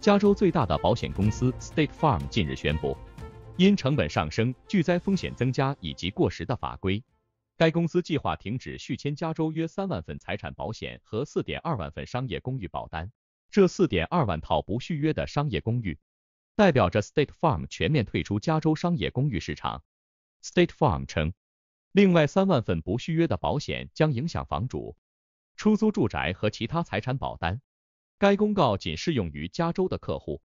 加州最大的保险公司 State Farm 近日宣布，因成本上升、巨灾风险增加以及过时的法规，该公司计划停止续签加州约三万份财产保险和四点二万份商业公寓保单。这四点二万套不续约的商业公寓，代表着 State Farm 全面退出加州商业公寓市场。State Farm 称，另外三万份不续约的保险将影响房主出租住宅和其他财产保单。该公告仅适用于加州的客户。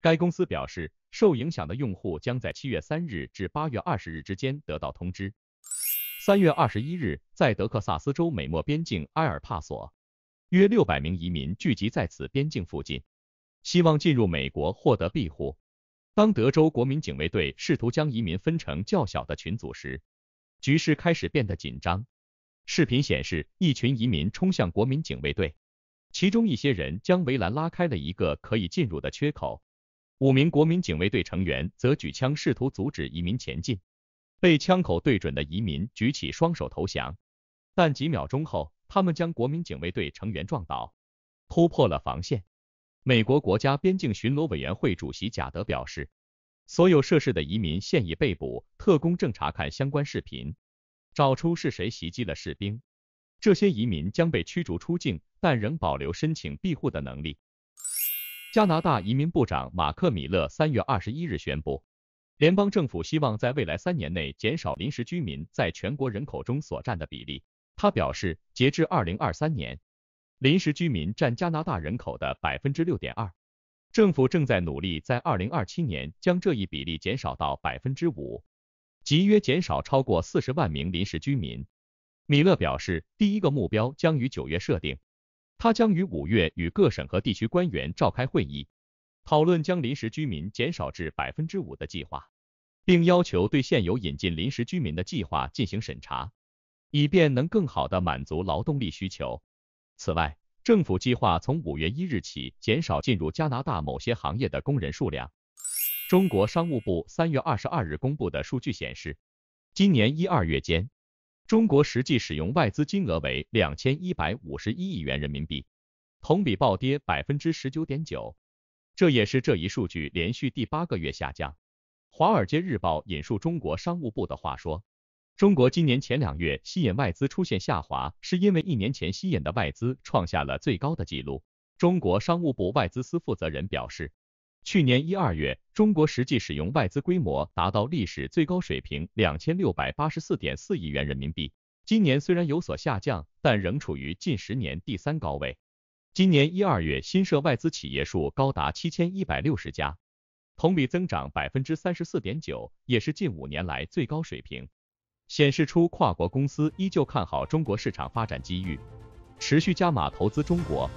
该公司表示，受影响的用户将在七月三日至八月二十日之间得到通知。三月二十一日，在德克萨斯州美墨边境埃尔帕索，约六百名移民聚集在此边境附近，希望进入美国获得庇护。当德州国民警卫队试图将移民分成较小的群组时，局势开始变得紧张。视频显示，一群移民冲向国民警卫队。其中一些人将围栏拉开了一个可以进入的缺口，五名国民警卫队成员则举枪试图阻止移民前进。被枪口对准的移民举起双手投降，但几秒钟后，他们将国民警卫队成员撞倒，突破了防线。美国国家边境巡逻委员会主席贾德表示，所有涉事的移民现已被捕，特工正查看相关视频，找出是谁袭击了士兵。这些移民将被驱逐出境，但仍保留申请庇护的能力。加拿大移民部长马克·米勒三月二十一日宣布，联邦政府希望在未来三年内减少临时居民在全国人口中所占的比例。他表示，截至二零二三年，临时居民占加拿大人口的百分之六点二。政府正在努力在二零二七年将这一比例减少到百分之五，即约减少超过四十万名临时居民。米勒表示，第一个目标将于九月设定。他将于五月与各省和地区官员召开会议，讨论将临时居民减少至百分之五的计划，并要求对现有引进临时居民的计划进行审查，以便能更好的满足劳动力需求。此外，政府计划从五月一日起减少进入加拿大某些行业的工人数量。中国商务部三月二十二日公布的数据显示，今年一二月间。中国实际使用外资金额为两千一百五十一亿元人民币，同比暴跌百分之十九点九，这也是这一数据连续第八个月下降。《华尔街日报》引述中国商务部的话说，中国今年前两月吸引外资出现下滑，是因为一年前吸引的外资创下了最高的纪录。中国商务部外资司负责人表示。去年一二月，中国实际使用外资规模达到历史最高水平，两千六百八十四点四亿元人民币。今年虽然有所下降，但仍处于近十年第三高位。今年一二月新设外资企业数高达七千一百六十家，同比增长百分之三十四点九，也是近五年来最高水平，显示出跨国公司依旧看好中国市场发展机遇，持续加码投资中国。